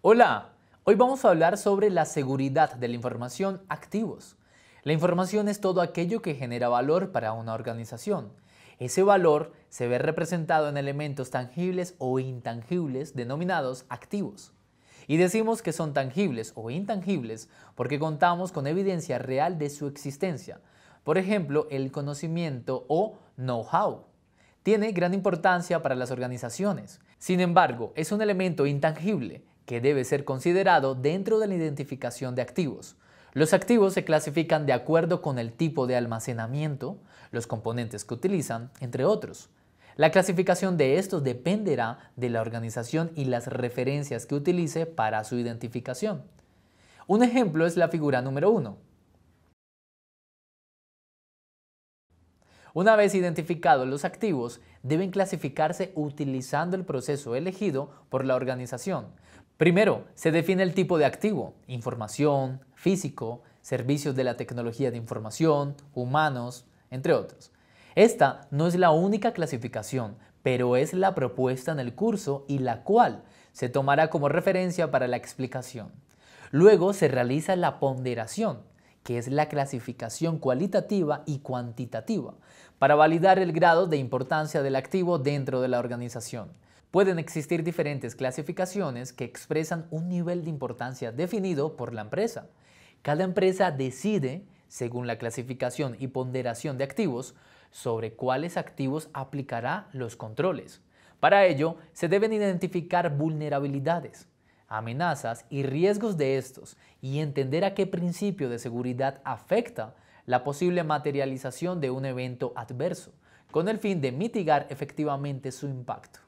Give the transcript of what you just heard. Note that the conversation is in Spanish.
Hola, hoy vamos a hablar sobre la seguridad de la información activos. La información es todo aquello que genera valor para una organización. Ese valor se ve representado en elementos tangibles o intangibles denominados activos. Y decimos que son tangibles o intangibles porque contamos con evidencia real de su existencia. Por ejemplo, el conocimiento o know-how tiene gran importancia para las organizaciones. Sin embargo, es un elemento intangible que debe ser considerado dentro de la identificación de activos. Los activos se clasifican de acuerdo con el tipo de almacenamiento, los componentes que utilizan, entre otros. La clasificación de estos dependerá de la organización y las referencias que utilice para su identificación. Un ejemplo es la figura número 1. Una vez identificados los activos, deben clasificarse utilizando el proceso elegido por la organización Primero, se define el tipo de activo, información, físico, servicios de la tecnología de información, humanos, entre otros. Esta no es la única clasificación, pero es la propuesta en el curso y la cual se tomará como referencia para la explicación. Luego se realiza la ponderación, que es la clasificación cualitativa y cuantitativa, para validar el grado de importancia del activo dentro de la organización. Pueden existir diferentes clasificaciones que expresan un nivel de importancia definido por la empresa. Cada empresa decide, según la clasificación y ponderación de activos, sobre cuáles activos aplicará los controles. Para ello, se deben identificar vulnerabilidades, amenazas y riesgos de estos y entender a qué principio de seguridad afecta la posible materialización de un evento adverso, con el fin de mitigar efectivamente su impacto.